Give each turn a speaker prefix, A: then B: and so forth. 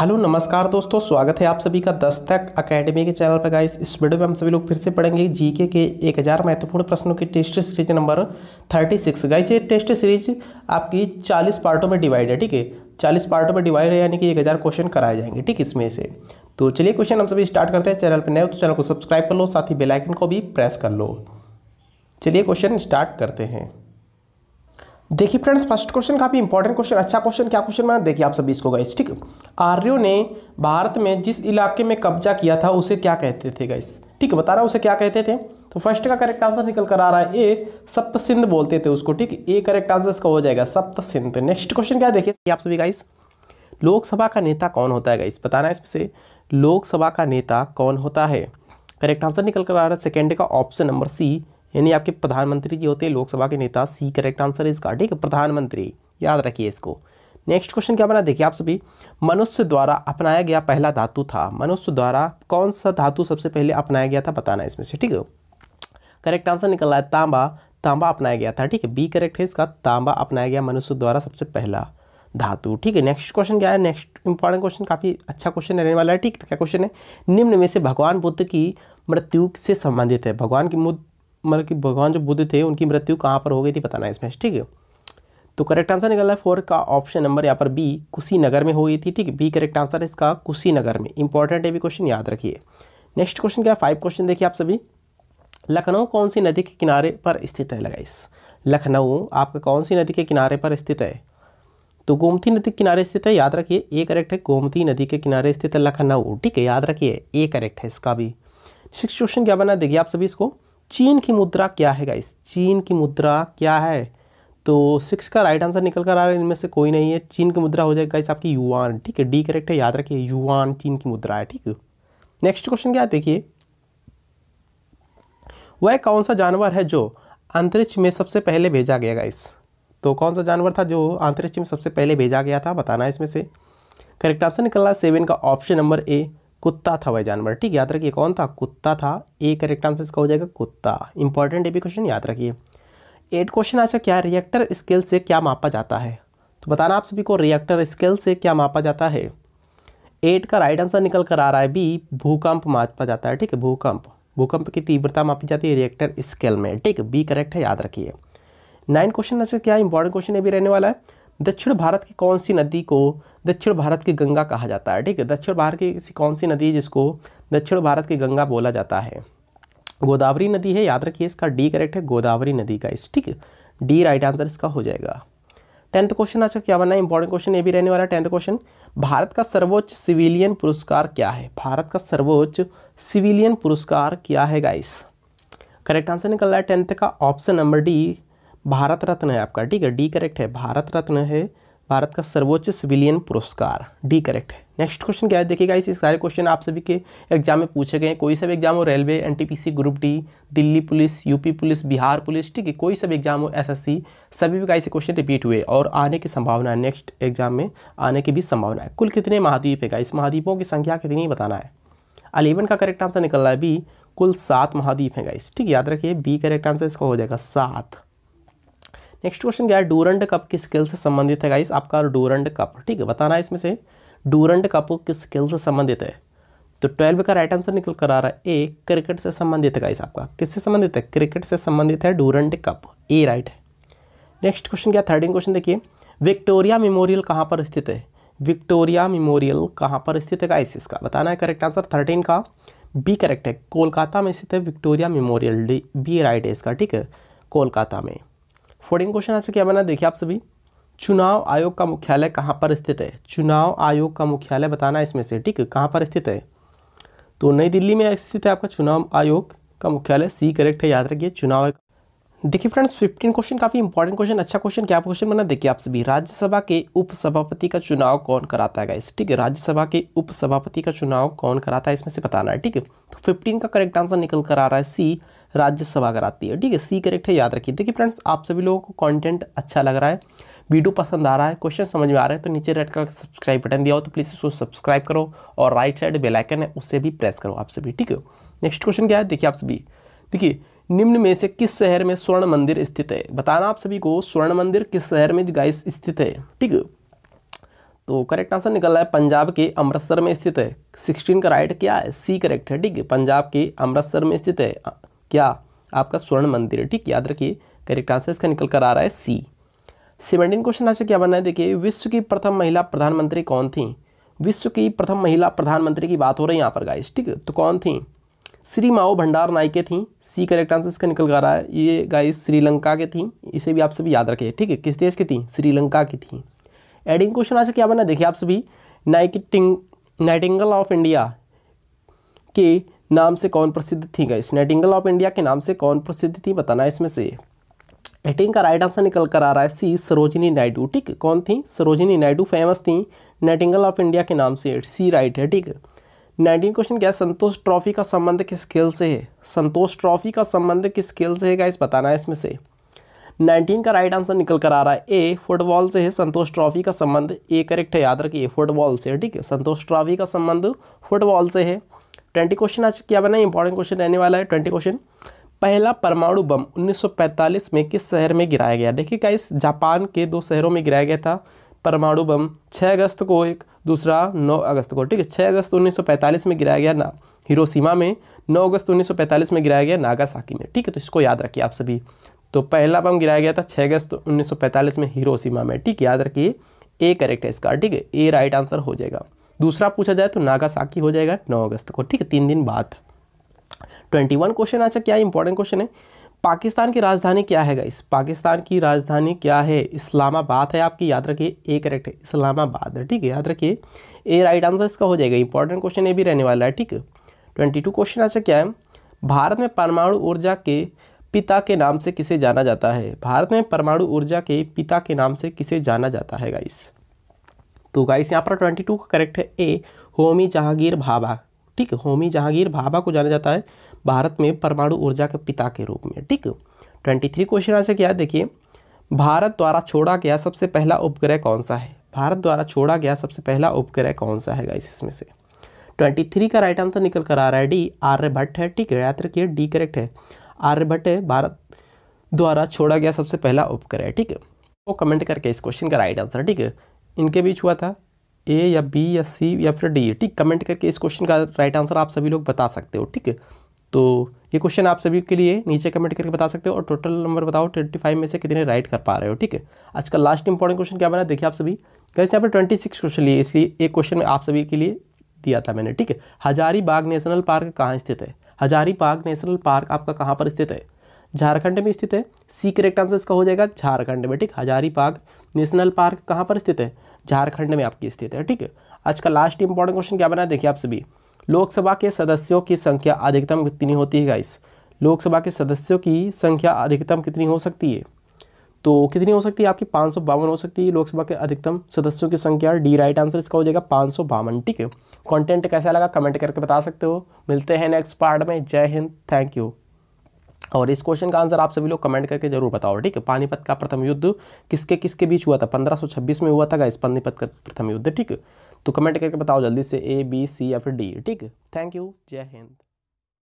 A: hello नमस्कार दोस्तों स्वागत है आप सभी का दस्तक अकेडमी के चैनल पर गाइस इस वीडियो में हम सभी लोग फिर से पढ़ेंगे जीके के एक हज़ार महत्वपूर्ण प्रश्नों की test series number thirty six guys ये टेस्ट सीरीज आपकी चालीस पार्टों में डिवाइड है ठीक है चालीस पार्टों में डिवाइड है यानी कि एक हज़ार क्वेश्चन कराए जाएंगे ठीक इसमें से तो चलिए क्वेश्चन हम सभी स्टार्ट करते हैं चैनल पर नए तो चैनल को सब्सक्राइब कर लो साथ ही बेलाइकन को भी प्रेस कर लो चलिए क्वेश्चन स्टार्ट करते हैं देखिए फ्रेंड्स फर्स्ट क्वेश्चन काफ़ी इंपॉर्टेंट क्वेश्चन अच्छा क्वेश्चन क्या क्वेश्चन मैंने देखिए आप सभी इसको गाइस ठीक आर्यो ने भारत में जिस इलाके में कब्जा किया था उसे क्या कहते थे गाइस ठीक है बता रहा उसे क्या कहते थे तो फर्स्ट का करेक्ट आंसर निकल कर आ रहा है ए सप्त सिंध बोलते थे उसको ठीक ए करेक्ट आंसर इसका हो जाएगा सप्त सिंध नेक्स्ट क्वेश्चन क्या देखिए आप सभी गाइस लोकसभा का नेता कौन होता है गाइस बताना इसमें से लोकसभा का नेता कौन होता है करेक्ट आंसर निकल कर आ रहा है सेकेंड का ऑप्शन नंबर सी यानी आपके प्रधानमंत्री जी होते हैं लोकसभा के नेता सी करेक्ट आंसर इसका ठीक है प्रधानमंत्री याद रखिए इसको नेक्स्ट क्वेश्चन क्या बना देखिए आप सभी मनुष्य द्वारा अपनाया गया पहला धातु था मनुष्य द्वारा कौन सा धातु सबसे पहले अपनाया गया था बताना इसमें से ठीक है करेक्ट आंसर निकल रहा है तांबा तांबा अपनाया गया था ठीक है बी करेक्ट है इसका तांबा अपनाया गया मनुष्य द्वारा सबसे पहला धातु ठीक है नेक्स्ट क्वेश्चन क्या है नेक्स्ट इंपॉर्टेंट क्वेश्चन काफ़ी अच्छा क्वेश्चन रहने वाला है ठीक है क्या क्वेश्चन है निम्न में से भगवान बुद्ध की मृत्यु से संबंधित है भगवान की मतलब कि भगवान जो बुद्ध थे उनकी मृत्यु कहाँ पर हो गई थी बताना इसमें ठीक है तो करेक्ट आंसर निकल रहा है फोर का ऑप्शन नंबर यहाँ पर बी कुशीनगर में हो गई थी ठीक है बी करेक्ट आंसर है इसका कुशीनगर में इंपॉर्टेंट है भी क्वेश्चन याद रखिए नेक्स्ट क्वेश्चन क्या है फाइव क्वेश्चन देखिए आप सभी लखनऊ कौन सी नदी के किनारे पर स्थित है लगा लखनऊ आपका कौन सी नदी के किनारे पर स्थित है तो गोमती नदी के किनारे स्थित है याद रखिए ए करेक्ट है गोमती नदी के किनारे स्थित है लखनऊ ठीक है याद रखिए ए करेक्ट है इसका भी सिक्स क्वेश्चन क्या बना देखिए आप सभी इसको चीन की मुद्रा क्या है गाइस चीन की मुद्रा क्या है तो सिक्स का राइट आंसर निकल कर आ रहा है इनमें से कोई नहीं है चीन की मुद्रा हो जाएगा गाइस आपकी युआन ठीक है डी करेक्ट है याद रखिए युआन चीन की मुद्रा है ठीक नेक्स्ट क्वेश्चन क्या है देखिए वह कौन सा जानवर है जो अंतरिक्ष में सबसे पहले भेजा गया गाइस तो कौन सा जानवर था जो अंतरिक्ष में सबसे पहले भेजा गया था बताना है इसमें से करेक्ट आंसर निकल रहा है सेवन का ऑप्शन नंबर ए कुत्ता था वह जानवर ठीक याद रखिए कौन था कुत्ता था ए करेक्ट आंसर इसका हो जाएगा कुत्ता इंपॉर्टेंट ए भी क्वेश्चन याद रखिए एट क्वेश्चन अच्छा क्या रिएक्टर स्केल से क्या मापा जाता है तो बताना आप सभी को रिएक्टर स्केल से क्या मापा जाता है एट का राइट आंसर निकल कर आ रहा है बी भूकंप मापा जाता है ठीक है भूकंप भूकंप की तीव्रता मापी जाती है रिएक्टर स्केल में ठीक बी करेक्ट है याद रखिए नाइन क्वेश्चन अच्छा क्या इंपॉर्टेंट क्वेश्चन ये भी रहने वाला है दक्षिण भारत की कौन सी नदी को दक्षिण भारत की गंगा कहा जाता है ठीक है दक्षिण भारत की कौन सी नदी जिसको दक्षिण भारत की गंगा बोला जाता है गोदावरी नदी है याद रखिए इसका डी करेक्ट है गोदावरी नदी का इस ठीक है डी राइट आंसर इसका हो जाएगा टेंथ क्वेश्चन आज का क्या बनना है इंपॉर्टेंट क्वेश्चन ये भी रहने वाला है टेंथ क्वेश्चन भारत का सर्वोच्च सिविलियन पुरस्कार क्या है भारत का सर्वोच्च सिविलियन पुरस्कार क्या है गाइस करेक्ट आंसर निकल रहा है टेंथ का option number D Bharat Ratna है आपका ठीक है डी करेक्ट है भारत रत्न है भारत का सर्वोच्च सिविलियन पुरस्कार डी करेक्ट है नेक्स्ट क्वेश्चन क्या है देखिएगा इस सारे क्वेश्चन आप सभी के एग्जाम में पूछे गए हैं कोई सा भी एग्जाम हो railway NTPC group D Delhi police UP police Bihar police ठीक है कोई सा भी एग्जाम हो एसएससी सभी भी गाइस क्वेश्चन रिपीट हुए और आने की संभावना है नेक्स्ट एग्जाम में आने की भी संभावना है कुल कितने महाद्वीप है गाइस महाद्वीपों की संख्या कितनी बताना है अलेवन का करेक्ट आंसर निकल रहा है बी कुल सात महाद्वीप है गाइस ठीक याद रखिए बी करेक्ट आंसर इसका हो जाएगा सात नेक्स्ट क्वेश्चन क्या है डूरंड कप किस स्किल से संबंधित है गाइस आपका डूरंड कप ठीक है बताना है इसमें से डूरंड कप किस स्किल से संबंधित है तो ट्वेल्व का राइट आंसर निकल कर आ रहा है ए क्रिकेट से संबंधित है गाइस आपका किससे संबंधित है क्रिकेट से संबंधित है डूरंड कप ए राइट है नेक्स्ट क्वेश्चन क्या थर्टीन क्वेश्चन देखिए विक्टोरिया मेमोरियल कहाँ पर स्थित है विक्टोरिया मेमोरियल कहाँ पर स्थित है गाइस इसका बताना है करेक्ट आंसर थर्टीन का बी करेक्ट है कोलकाता में स्थित है Victoria Memorial D B right है इसका ठीक है कोलकाता में फोर्टीन क्वेश्चन आज क्या बना देखिए आप सभी चुनाव आयोग का मुख्यालय कहाँ पर स्थित है चुनाव आयोग का मुख्यालय बताना इसमें से ठीक है कहाँ पर स्थित है तो नई दिल्ली में स्थित है आपका चुनाव आयोग का मुख्यालय सी करेक्ट है याद रखिए चुनाव देखिए फ्रेंड्स 15 क्वेश्चन काफ़ी इंपॉर्टेंट क्वेश्चन अच्छा क्वेश्चन क्या क्वेश्चन बना देखिए आप सभी राज्यसभा के उपसभापति का चुनाव कौन कराता है गाइस ठीक है राज्यसभा के उपसभापति का चुनाव कौन कराता है इसमें से बताना है ठीक है तो 15 का करेक्ट आंसर निकल कर आ रहा है सी राज्यसभा कराती है ठीक है सी करेक्ट है याद रखिए देखिए फ्रेंड्स आप सभी लोगों को कॉन्टेंट अच्छा लग रहा है वीडियो पसंद आ रहा है क्वेश्चन समझ में आ रहा है तो नीचे रेड कलर का सब्सक्राइब बटन दिया हो तो प्लीज़ उसको सब्सक्राइब करो और राइट साइड बेलाइकन है उससे भी प्रेस करो आप सभी ठीक है नेक्स्ट क्वेश्चन क्या है देखिए आप सभी देखिए निम्न में से किस शहर में स्वर्ण मंदिर स्थित है बताना आप सभी को स्वर्ण मंदिर किस शहर में गाइस स्थित है ठीक तो करेक्ट आंसर निकल रहा है पंजाब के अमृतसर में स्थित है सिक्सटीन का राइट क्या है सी करेक्ट है ठीक है पंजाब के अमृतसर में स्थित है क्या आपका स्वर्ण मंदिर है ठीक याद रखिए करेक्ट आंसर इसका निकल कर आ रहा है सी सेवेंटीन क्वेश्चन आज क्या बनना है देखिए विश्व की प्रथम महिला प्रधानमंत्री कौन थी विश्व की प्रथम महिला प्रधानमंत्री की बात हो रही है यहाँ पर गाइस ठीक तो कौन थी श्री माओ भंडार नाइके थी सी करेक्ट आंसर इसका निकल कर रहा है ये गाइस श्रीलंका के थी इसे भी आप सभी याद रखिए ठीक है किस देश की थी श्रीलंका की थी एडिंग क्वेश्चन आज क्या बना देखिए आप सभी नाइटिंग नाइटिंगल ऑफ इंडिया के नाम से कौन प्रसिद्ध थी गाइस नाइटिंगल ऑफ इंडिया के नाम से कौन प्रसिद्ध थी बताना इसमें से एटिंग का राइट आंसर निकल कर आ रहा है सी सरोजनी नायडू ठीक कौन थी सरोजनी नायडू फेमस थी नाइटिंगल ऑफ इंडिया के नाम से सी राइट है ठीक है नाइनटीन क्वेश्चन क्या है संतोष ट्रॉफी का संबंध किस खेल से है संतोष ट्रॉफी का संबंध किस खेल से है गाइस बताना है इसमें से नाइनटीन का राइट आंसर निकल कर आ रहा है ए फुटबॉल से है संतोष ट्रॉफी का संबंध ए करेक्ट है याद रखिए फुटबॉल से ठीक है संतोष ट्रॉफी का संबंध फुटबॉल से है ट्वेंटी क्वेश्चन आज क्या बना इंपॉर्टेंट क्वेश्चन रहने वाला है ट्वेंटी क्वेश्चन पहला परमाणु बम 1945 में किस शहर में गिराया गया देखिए गाइस जापान के दो शहरों में गिराया गया था परमाणु बम 6 अगस्त को एक दूसरा 9 अगस्त को ठीक है 6 अगस्त 1945 में गिराया गया ना हिरोसीमा में 9 अगस्त 1945 में गिराया गया नागासाकी में ठीक है तो इसको याद रखिए आप सभी तो पहला बम गिराया गया था 6 अगस्त 1945 में हिरोसीमा में ठीक याद रखिए ए करेक्ट है इसका ठीक है ए राइट आंसर हो जाएगा दूसरा पूछा जाए तो नागासाकी हो जाएगा नौ अगस्त को ठीक है तीन दिन बाद ट्वेंटी वन क्वेश्चन अच्छा क्या इंपॉर्टेंट क्वेश्चन है पाकिस्तान की राजधानी क्या है गाइस पाकिस्तान की राजधानी क्या है इस्लामाबाद है आपकी याद रखिए ए करेक्ट है इस्लामाबाद है ठीक है याद रखिए ए राइट आंसर इसका हो जाएगा इंपॉर्टेंट क्वेश्चन ये भी रहने वाला है ठीक है ट्वेंटी टू क्वेश्चन अच्छा क्या है भारत में परमाणु ऊर्जा के पिता के नाम से किसे जाना जाता है भारत में परमाणु ऊर्जा के पिता के नाम से किसे जाना जाता है गाइस तो गाइस यहाँ पर ट्वेंटी टू का करेक्ट है ए होमी जहांगीर भाभा ठीक है होमी जहांगीर भाभा को जाना जाता है भारत में परमाणु ऊर्जा के पिता के रूप में ठीक ट्वेंटी थ्री क्वेश्चन आंसर क्या है देखिए भारत द्वारा छोड़ा गया सबसे पहला उपग्रह कौन सा है भारत द्वारा छोड़ा गया सबसे पहला उपग्रह कौन सा है गाइस इसमें से ट्वेंटी थ्री का राइट आंसर निकल कर आ रहा है डी आर्यभट्ट है ठीक है याद रखिए डी करेक्ट है आर्यभट्ट है भारत द्वारा छोड़ा गया सबसे पहला उपग्रह ठीक है वो कमेंट करके इस क्वेश्चन का राइट आंसर ठीक है इनके बीच हुआ था ए या बी या सी या फिर डी ठीक कमेंट करके इस क्वेश्चन का राइट आंसर आप सभी लोग बता सकते हो ठीक है तो ये क्वेश्चन आप सभी के लिए नीचे कमेंट करके बता सकते हो और टोटल नंबर बताओ ट्वेंटी फाइव में से कितने राइट कर पा रहे हो ठीक है आज का लास्ट इंपॉर्टेंट क्वेश्चन क्या बना देखिए आप सभी कैसे यहाँ पर ट्वेंटी सिक्स क्वेश्चन लिए इसलिए एक क्वेश्चन आप सभी के लिए दिया था मैंने ठीक है हजारीबाग नेशनल पार्क कहाँ स्थित है हजारीबाग नेशनल पार्क आपका कहाँ पर स्थित है झारखंड में स्थित है सी करेक्ट आंसर इसका हो जाएगा झारखंड में ठीक हजारीबाग नेशनल पार्क कहाँ पर स्थित है झारखंड में आपकी स्थित है ठीक है आज का लास्ट इंपॉर्टेंट क्वेश्चन क्या बना देखिए आप सभी लोकसभा के सदस्यों की संख्या अधिकतम कितनी होती है गाइस लोकसभा के सदस्यों की संख्या अधिकतम कितनी हो सकती है तो कितनी हो सकती है आपकी पाँच हो सकती है लोकसभा के अधिकतम सदस्यों की संख्या डी राइट आंसर इसका हो जाएगा पाँच ठीक है कंटेंट कैसा लगा कमेंट करके बता सकते हो मिलते हैं नेक्स्ट पार्ट में जय हिंद थैंक यू और इस क्वेश्चन का आंसर आप सभी लोग कमेंट करके जरूर बताओ ठीक है पानीपत का प्रथम युद्ध किसके किसके बीच हुआ था 1526 में हुआ था इस पानीपत का प्रथम युद्ध ठीक है तो कमेंट करके बताओ जल्दी से ए बी सी या फिर डी ठीक थैंक यू जय हिंद